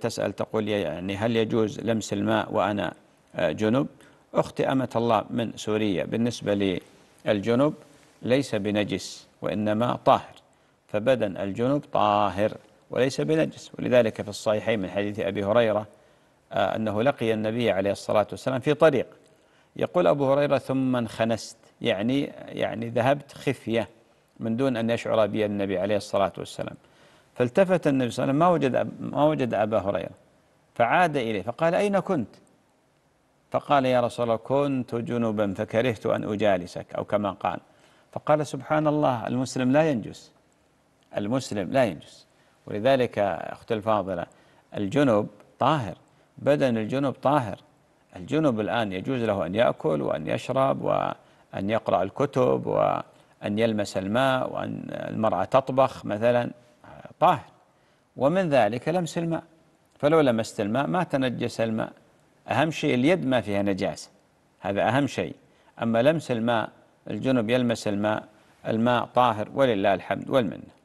تسأل تقول يعني هل يجوز لمس الماء وأنا آه، جنب أختي أمة الله من سوريا بالنسبة للجنب ليس بنجس وإنما طاهر فبدن الجنب طاهر وليس بنجس ولذلك في الصحيحين من حديث أبي هريرة آه، أنه لقي النبي عليه الصلاة والسلام في طريق يقول أبو هريرة ثم انخنست يعني يعني ذهبت خفية من دون أن يشعر بي النبي عليه الصلاة والسلام فالتفت النبي صلى الله عليه وسلم ما وجد ما وجد أبا هريرة فعاد إليه فقال أين كنت؟ فقال يا رسول الله كنت جنبا فكرهت أن أجالسك أو كما قال فقال سبحان الله المسلم لا ينجس المسلم لا ينجس ولذلك اختي الفاضلة الجنب طاهر بدن الجنب طاهر الجنب الآن يجوز له أن يأكل وأن يشرب وأن يقرأ الكتب وأن يلمس الماء وأن المرأة تطبخ مثلا طاهر ومن ذلك لمس الماء فلو لمست الماء ما تنجس الماء أهم شيء اليد ما فيها نجاسة هذا أهم شيء أما لمس الماء الجنب يلمس الماء الماء طاهر ولله الحمد والمنه